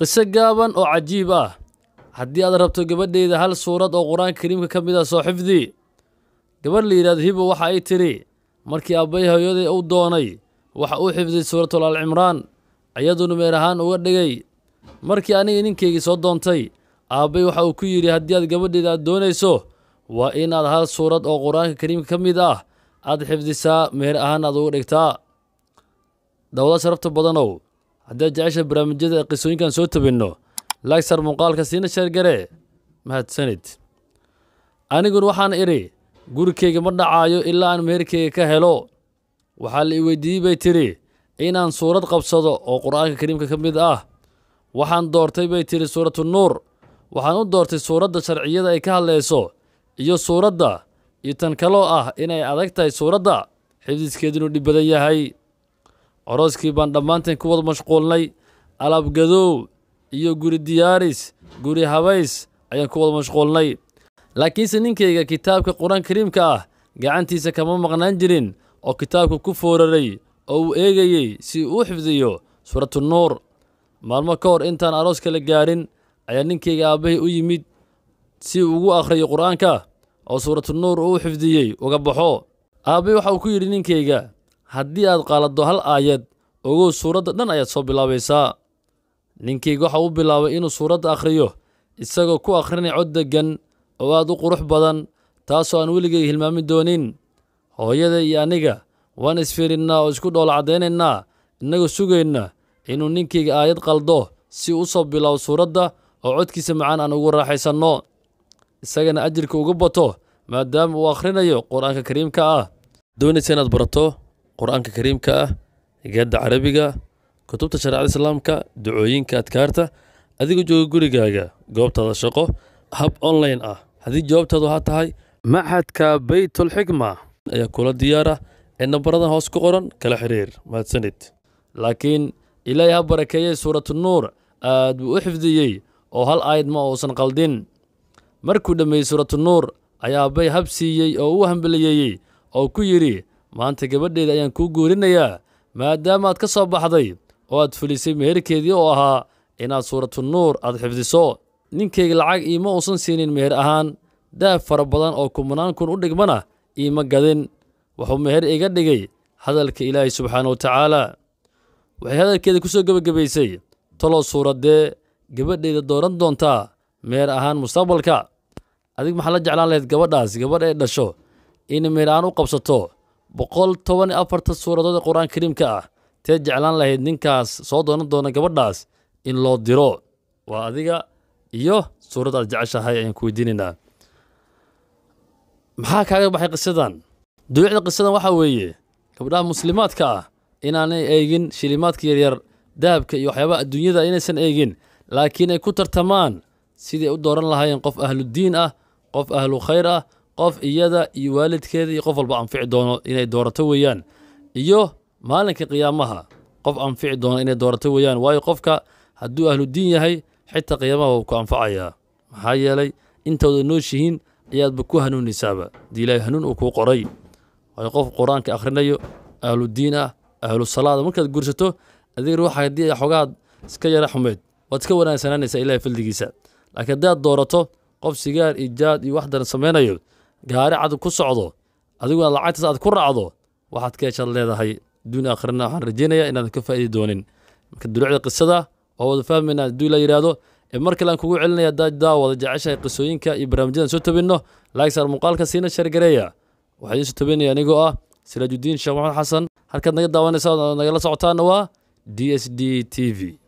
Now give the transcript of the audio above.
qiso gaaban oo cajiib ah haddii aad rabto gabadhayda hal suurad oo qur-aanka kariimka ka mid ah soo xifdi gabadh la yidhahdo hibo waxa ay tidhi markii aabbay hooyaday u doonay waxa uu xifday suuratul alcimraan ayaduna meer ahaan uga dhigay markii aniga ninkaygii soo doontay aabbay waxa uu ku yidhi haddii aad gabadhayda aad doonayso waa inaad hal suurad oo qur-aanka kariimka ka mid ah aad xifdisaa meher ahaan aad uga dhigtaa dawda sharafta badanow haddaad jecesha barnaamijyada qisooyinkan soo tabinno lagsar muuqaalka siina sheergare mahadsanid aniguna waxaan idhi gurikayga ma dhacaayo ilaa aan meherkayga ka helo waxaa la i weydiiyey bay tidhi inaan suurad qabsado oo qur'aanka kariimka ka mid ah waxaan doortay bay tidhi suuratu nuur waxaan u doortay suuradda sharciyada ay ka hadlayso iyo suuradda iyo tan kaloo ah inay adag tahay suuradda xifdiskeeduu dhib badan yahay orooskii baan dhammaanteen ku wada mashquulnay alaabgadow iyo guri diyaaris guri habays ayaan ku wada mashquulnay laakiinse ninkayga kitaabka qur-aan kariimka ah gacantiisa kama maqnaan jirin oo kitaabka ku fooraray oo uu eegayey si uu u xifdiyo suuratu nuur maalmo ka hor intaan aroos kala gaarin ayaa ninkayga aabbahay u yimid si uu ugu akhriyo qur-aanka oo suuratu nuur uu xifdiyey uga baxo aabbahy waxa uu ku yidhi ninkayga haddii aad qaalado hal aayad ogow suuradda dhan ayaad soo bilaabaysaa ninkayga waxa uu bilaabay inuu suuradda akhriyo isagoo ku akhrinay cod deggan oo aad u qurux badan taasoo aan weligay hilmaami doonin hooyada iyo aniga waan isfiirinnaa oo isku dhoola caddaynaynaa innagoo sugaynna inuu ninkayga aayad qaldo si uu soo bilaabo suuradda oo codkiisa macaan aan ugu raaxaysanno isagana ajirka uga bato maadaama uu akhrinayo qur-aanka kariimka ah doonaysay inaad barato qur-aanka kariimka ah higaada carabiga kutubta shareecada islaamka ducooyinka adkaarta adigoo jooga gurigaaga goobtaada shaqo hab online ah haddii jawaabtaadu ha tahay maxadka baytulxikma ayaa kula diyaara ee nambaradan hoos ku qoran kala xiriir mahadsanid laakiin ilaahay ha barakeeyey suuratunuur aad buu u xifdiyey oo hal aayad ma uusan qaldin markuu dhammeeyey suuratunuur ayaa bay hab siiyey oo u hambaliyeeyey oo ku yidhi maanta gabadheeda ayaan kuu guurinayaa maadaama aad ka soo baxday oo aad fulisay meherkeedii oo ahaa inaad suuratu nuur aad xifdiso ninkayga lacag iima uusan siinin meher ahaan daaf fara badan oo kumanaan kun u dhigmana iima gadin wuxuu meher iga dhigay hadalka ilaahay subxaana wa tacaalaa waxay hadalkeeda ku soo gebagabaysay taloo suuraddee gabadheeda dooran doontaa meher ahaan mustaqbalka adig maxaa la jeclaan lahayd gabadhaas gabadh ee dhasho in meher ahaan u qabsato boqol toban afarta suuradood qur-aan kariimka ah tee jeclaan lahayd ninkaas soo doonan doona gabadhaas in loo diro waa adiga iyo suurad aad jeceshahay ayaan ku weydiinaynaa maxaa kaaga baxay qisadan duulicda qisadan waxaa weeye gabdhaha muslimaadka ah inaanay eegin shilimaadka yaryar dahabka iyo waxyaabaha adduunyada inaysan eegin laakiin ay ku tartamaan siday u dooran lahaayeen qof ahlu diin ah qof ahlu khayr ah qof iyada iyo waalidkeeda iyo qof walba anfici doono inay doorato weeyaan iyo maalinka qiyaamaha qof anfici doono inay doorato weeyaan waayo qofka hadduu ahludiin yahay xitaa qiyaamaha wuu ku anfacayaa maxaa yeelay intooda nooshihiin ayaadba ku hanuunaysaaba dii hanuun uu kuu qoray waayo qof qur-aanka akhrinayo ahludiin ah ahlusalaada ah, markaad guursato adig ruuxa haddii xogaad iska yara xumeyd waad iska wanaagsanaanaysaa ilahay fadligiisa laakiin haddaad doorato qof sigaar iyo jaad iyo waxdan samaynayo gaari cad ku socdo adiguna lacagtaas aad ku raacdo waxaad ka leedahay duun akhrina waxaan rajaynayaa inaadan ka faa'idi doonin marka duruucda qisada oo wada fahmayna haduu la yidhaahdo mar kale aan kugu celinaya daawada jeceshahay qisooyinka iyo barnaamijyadan soo tabinno laakiinse aan muuqaalka siina shargareeya waxaa idiin soo tabinaya anigoo ah siraajudiin sheekh maxamed xasan halkaad naga oo nagala socotaana waa d s d t v